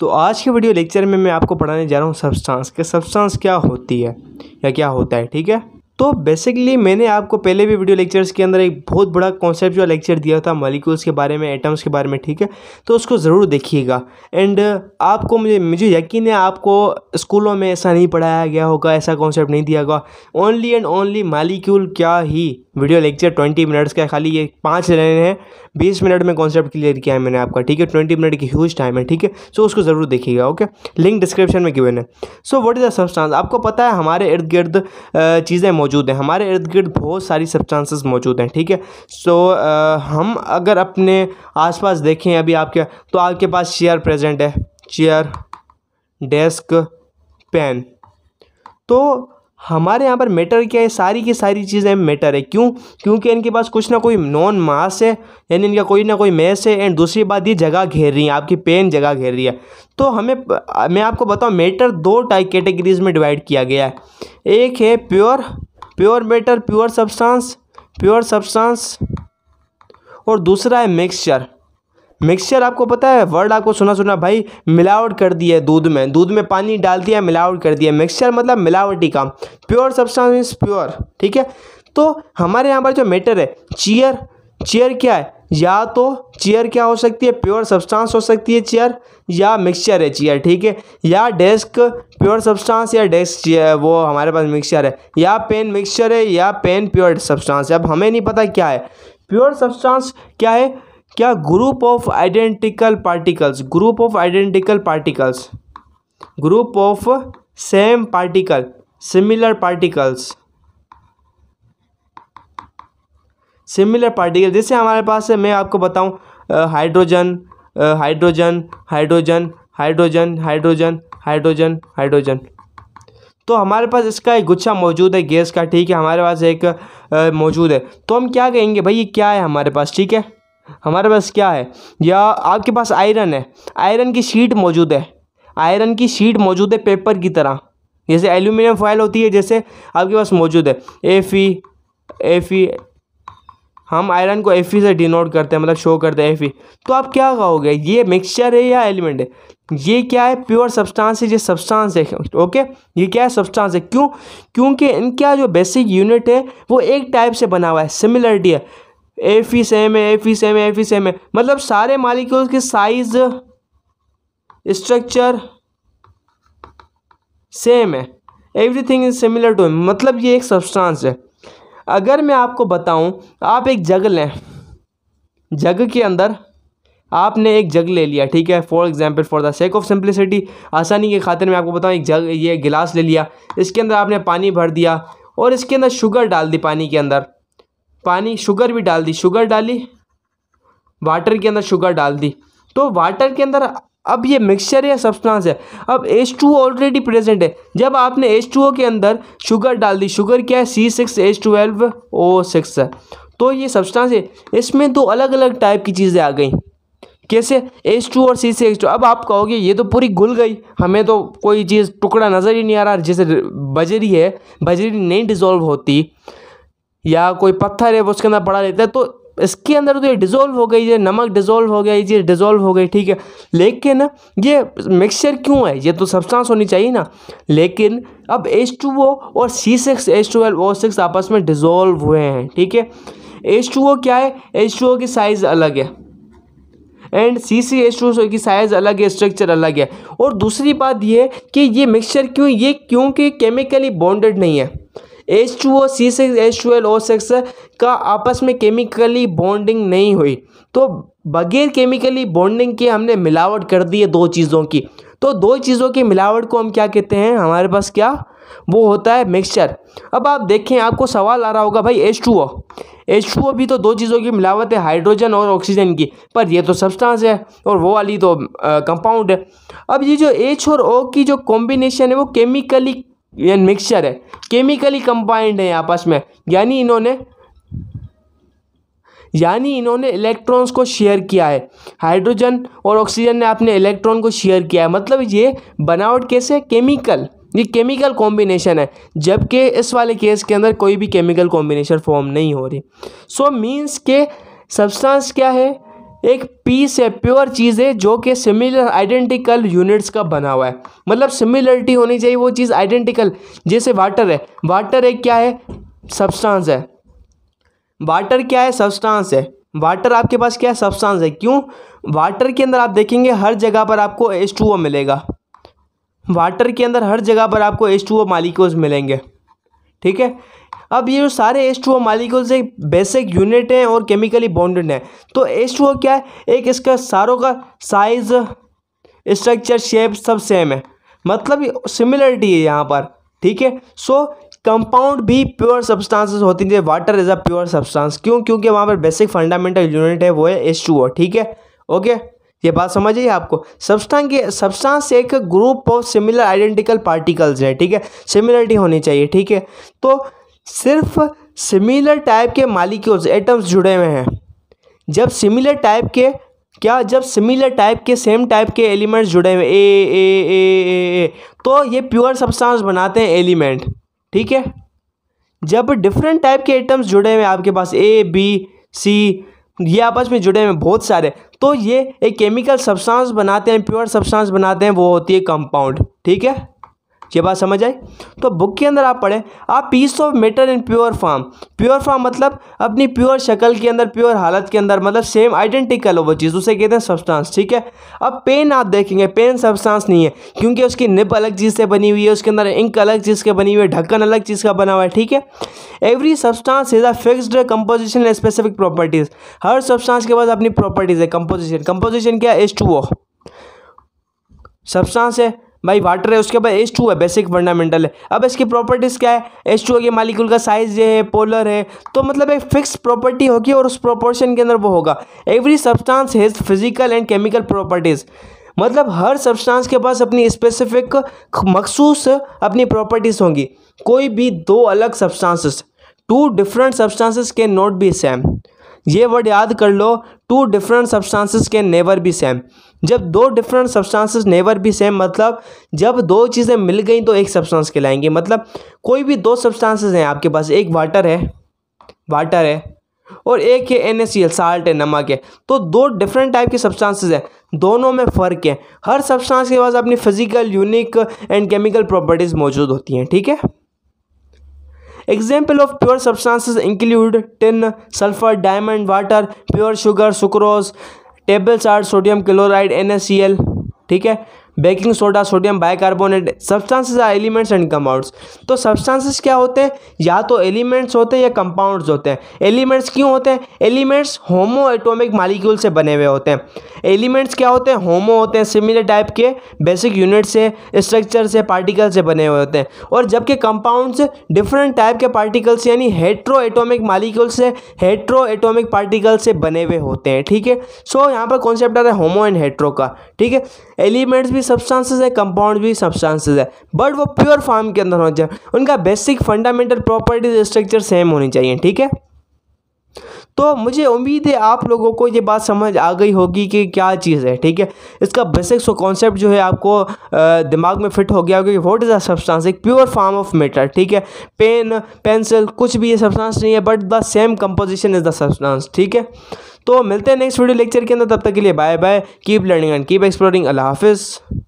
तो आज के वीडियो लेक्चर में मैं आपको पढ़ाने जा रहा हूँ सब्सटेंस के सब्सटेंस क्या होती है या क्या होता है ठीक है तो बेसिकली मैंने आपको पहले भी वीडियो लेक्चर्स के अंदर एक बहुत बड़ा कॉन्सेप्ट जो लेक्चर दिया था मालिक्यूल्स के बारे में एटम्स के बारे में ठीक है तो उसको ज़रूर देखिएगा एंड आपको मुझे मुझे यकीन है आपको स्कूलों में ऐसा नहीं पढ़ाया गया होगा ऐसा कॉन्सेप्ट नहीं दिया होगा ओनली एंड ओनली मालिक्यूल क्या ही वीडियो लेक्चर ट्वेंटी मिनट्स का खाली ये पाँच लाइन है बीस मिनट में कॉन्सेप्ट क्लियर किया है मैंने आपका ठीक है ट्वेंटी मिनट की ह्यूज टाइम है ठीक है सो उसको ज़रूर देखिएगा ओके लिंक डिस्क्रिप्शन में क्यों है so what is the substance आपको पता है हमारे इर्द गिर्द चीज़ें मौजूद हैं हमारे इर्द गिर्द बहुत सारी सब्सटांसिस मौजूद हैं ठीक है सो हम अगर अपने आसपास देखें अभी आपके तो आपके पास चेयर प्रेजेंट है चेयर डेस्क पेन तो हमारे यहाँ पर मैटर क्या है सारी की सारी चीज़ें मैटर है क्यों क्योंकि इनके पास कुछ ना कोई नॉन मास है यानी इनका कोई ना कोई मैस है एंड दूसरी बात ये जगह घेर रही है आपकी पेन जगह घेर रही है तो हमें मैं आपको बताऊँ मैटर दो टाइप कैटेगरीज में डिवाइड किया गया है एक है pure pure matter pure substance pure substance और दूसरा है मिक्सचर मिक्सचर आपको पता है वर्ड आपको सुना सुना भाई मिलावट कर दी है दूध में दूध में पानी डाल दिया मिलावट कर दिया मिक्सचर मतलब मिलावटी काम प्योर सब्सटेंस मीन्स प्योर ठीक है तो हमारे यहाँ पर जो मैटर है चीयर चेयर क्या है या तो चेयर क्या हो सकती है प्योर सब्सटेंस हो सकती है चेयर या मिक्सचर है चेयर ठीक है या डेस्क प्योर सब्सटेंस या डेस्क वो हमारे पास मिक्सचर है या पेन मिक्सचर है या पेन प्योर सब्सटेंस अब हमें नहीं पता क्या है प्योर सब्सटेंस क्या है क्या group of identical particles group of identical particles group of same particle similar particles similar particle जैसे हमारे पास है मैं आपको बताऊं hydrogen hydrogen hydrogen hydrogen hydrogen hydrogen hydrogen तो हमारे पास इसका एक गुच्छा मौजूद है गैस का ठीक है हमारे पास एक मौजूद है तो हम क्या कहेंगे भाई ये क्या है हमारे पास ठीक है हमारे पास क्या है या आपके पास आयरन है आयरन की शीट मौजूद है आयरन की शीट मौजूद है पेपर की तरह जैसे एल्यूमिनियम फॉयल होती है जैसे आपके पास मौजूद है ए फी एफ हम आयरन को एफ e से डिनोट करते हैं मतलब शो करते हैं एफ e। तो आप क्या कहोगे ये मिक्सचर है या एलिमेंट है ये क्या है प्योर सब्सटेंस है ये सब्सटेंस है ओके ये क्या है सब्सटेंस है क्यों क्योंकि इनका जो बेसिक यूनिट है वो एक टाइप से बना हुआ है सिमिलरिटी है ए फी सेम है ए फी सेम है ए फी सेम है मतलब सारे मालिक्यूल्स के साइज स्ट्रक्चर सेम है everything is similar to him मतलब ये एक सब्सटेंस है अगर मैं आपको बताऊं आप एक जग लें जग के अंदर आपने एक जग ले लिया ठीक है for example for the sake of simplicity आसानी के खातिर मैं आपको बताऊं एक जग ये गिलास ले लिया इसके अंदर आपने पानी भर दिया और इसके अंदर शुगर डाल दी पानी के अंदर पानी शुगर भी डाल दी शुगर डाली वाटर के अंदर शुगर डाल दी तो वाटर के अंदर अब ये मिक्सचर या सब्सटेंस है अब एच टू ऑलरेडी प्रेजेंट है जब आपने एच टू ओ के अंदर शुगर डाल दी शुगर क्या है C six H twelve O six है तो ये सब्सटेंस है इसमें दो अलग अलग टाइप की चीज़ें आ गई कैसे एच टू और सी सिक्स टू अब आप कहोगे ये तो पूरी घुल गई हमें तो कोई चीज़ टुकड़ा नज़र ही नहीं आ रहा जैसे बजरी है बजरी नहीं डिज़ोल्व होती या कोई पत्थर है वो उसके अंदर पड़ा रहता है तो इसके अंदर तो ये डिज़ोल्व हो गई है नमक डिज़ोल्व हो गया ये डिज़ोल्व हो गई ठीक है लेकिन ये मिक्सचर क्यों है ये तो सब्सटेंस होनी चाहिए ना लेकिन अब एच टू ओ और C six H twelve O six आपस में डिज़ोल्व हुए हैं ठीक है एच टू ओ क्या है एच टू ओ की साइज़ अलग है and C C H two की साइज़ अलग है स्ट्रक्चर अलग है और दूसरी बात यह कि ये मिक्सचर क्यों ये क्योंकि केमिकली बॉन्डेड नहीं है H two O C six H two L O six का आपस में केमिकली बॉन्डिंग नहीं हुई तो बगैर केमिकली बॉन्डिंग के हमने मिलावट कर दी है दो चीज़ों की तो दो चीज़ों की मिलावट को हम क्या कहते हैं हमारे पास क्या वो होता है मिक्सचर अब आप देखें आपको सवाल आ रहा होगा भाई H two O H two O भी तो दो चीज़ों की मिलावट है हाइड्रोजन और ऑक्सीजन की पर ये तो सब्सटेंस है और वो वाली तो कंपाउंड है अब ये जो एच और ओ की जो कॉम्बिनेशन है वो केमिकली ये मिक्सचर है केमिकली कंपाइंड है आपस में यानी इन्होंने यानी इन्होंने इलेक्ट्रॉन्स को शेयर किया है हाइड्रोजन और ऑक्सीजन ने अपने इलेक्ट्रॉन को शेयर किया है मतलब ये बनावट कैसे केमिकल ये केमिकल कॉम्बिनेशन है जबकि इस वाले केस के अंदर कोई भी केमिकल कॉम्बिनेशन फॉर्म नहीं हो रही सो मीन्स के सब्सटेंस क्या है एक पीस है प्योर चीज़ है जो कि सिमिलर आइडेंटिकल यूनिट्स का बना हुआ है मतलब सिमिलरिटी होनी चाहिए वो चीज़ आइडेंटिकल जैसे वाटर है वाटर एक क्या है सब्सटेंस है वाटर क्या है सब्सटेंस है वाटर आपके पास क्या है सब्सटेंस है क्यों वाटर के अंदर आप देखेंगे हर जगह पर आपको एस मिलेगा वाटर के अंदर हर जगह पर आपको एस टू मिलेंगे ठीक है अब ये जो सारे एस टू ओ मालिकल्स एक बेसिक यूनिट हैं और केमिकली बॉन्डेड हैं तो एस टू ओ क्या है एक इसका सारों का साइज स्ट्रक्चर शेप सब सेम है मतलब सिमिलरिटी है यहाँ पर ठीक है सो कंपाउंड भी प्योर सब्सटेंसेस होती थी water is a pure substance क्यों क्योंकि वहाँ पर बेसिक फंडामेंटल यूनिट है वो है एस टू ओ ठीक है ओके ये बात समझिए आपको सब्सटेंस के सब्सटेंस एक group of similar identical particles है ठीक है सिमिलरिटी होनी चाहिए ठीक है तो सिर्फ सिमिलर टाइप के मालिक्यूल्स एटम्स जुड़े हुए हैं जब सिमिलर टाइप के क्या जब सिमिलर टाइप के सेम टाइप के एलिमेंट्स जुड़े हुए ए ए ए ए ए तो ये प्योर सब्सटेंस बनाते हैं एलिमेंट ठीक है जब डिफरेंट टाइप के एटम्स जुड़े हुए आपके पास ए बी सी ये आपस में जुड़े हुए बहुत सारे तो ये एक केमिकल सब्सटेंस बनाते हैं प्योर सब्सटेंस बनाते हैं वो होती है कंपाउंड ठीक है ये बात समझ आई तो बुक के अंदर आप पढ़ें आप piece of matter in pure form pure form मतलब अपनी प्योर शक्ल के अंदर प्योर हालत के अंदर मतलब सेम आइडेंटिकल हो वो चीज़ उसे कहते हैं सब्सटेंस ठीक है अब पेन आप देखेंगे पेन सब्सटेंस नहीं है क्योंकि उसकी निप अलग चीज़ से बनी हुई है उसके अंदर इंक अलग चीज़ के बनी हुई है ढक्कन अलग चीज़ का बना हुआ है ठीक है every substance is a fixed composition and specific properties हर सब्सटांस के पास अपनी प्रॉपर्टीज़ है कंपोजिशन कंपोजिशन क्या एस टू ओ सब्सटेंस है भाई वाटर है उसके बाद एच टू है बेसिक फंडामेंटल है अब इसकी प्रॉपर्टीज़ क्या है एच टू की मालिक्यूल का साइज ये है पोलर है तो मतलब एक फिक्स प्रॉपर्टी होगी और उस प्रोपोर्शन के अंदर वो होगा every substance has physical and chemical properties मतलब हर सब्सटेंस के पास अपनी स्पेसिफिक मखसूस अपनी प्रॉपर्टीज़ होंगी कोई भी दो अलग substances two different substances can not be same ये वर्ड याद कर लो टू डिफरेंट सब्सटेंसेस के नेवर भी सेम जब दो डिफरेंट सब्सटेंसेस नेवर भी सेम मतलब जब दो चीज़ें मिल गई तो एक सब्सटेंस लाएंगे मतलब कोई भी दो सब्सटेंसेस हैं आपके पास एक वाटर है वाटर है और एक है एन साल्ट है नमक है तो दो डिफरेंट टाइप के सब्सटेंसेस हैं दोनों में फ़र्क है हर सब्सटेंस के पास अपनी physical unique and chemical properties मौजूद होती हैं ठीक है example of pure substances include tin sulphur diamond water pure sugar sucrose tables are sodium chloride एन ठीक है baking soda sodium bicarbonate substances are elements and compounds तो सब्सटेंसेस क्या होते हैं या तो एलिमेंट्स होते हैं या कंपाउंड्स होते हैं एलिमेंट्स क्यों होते हैं एलिमेंट्स होमो एटोमिक मालिक्यूल से बने हुए होते हैं एलिमेंट्स क्या होते हैं होमो होते हैं सिमिलर टाइप के बेसिक यूनिट से स्ट्रक्चर से पार्टिकल से बने हुए होते हैं और जबकि कंपाउंड्स डिफरेंट टाइप के पार्टिकल्स यानी हेट्रो एटोमिक मालिक्यूल से हेट्रो एटोमिक पार्टिकल से बने हुए होते हैं ठीक है सो यहाँ पर कॉन्सेप्ट आता है होमो एंड हेट्रो का ठीक है एलिमेंट्स भी सब्सटेंसेस है कंपाउंड भी सब्सटेंसेस है बट वो प्योर फॉर्म के अंदर होना चाहिए उनका basic fundamental properties structure same होनी चाहिए ठीक है तो मुझे उम्मीद है आप लोगों को ये बात समझ आ गई होगी कि क्या चीज़ है ठीक है इसका बेसिक सो कॉन्सेप्ट जो है आपको दिमाग में फिट हो गया होगा कि वॉट इज़ अ सब्सटेंस एक प्योर फॉर्म ऑफ मेटर ठीक है पेन पेंसिल कुछ भी ये सब्सटेंस नहीं है but the same composition is the substance ठीक है तो मिलते हैं नेक्स्ट वीडियो लेक्चर के अंदर तब तक के लिए bye bye keep learning and keep exploring अल्लाह हाफिज़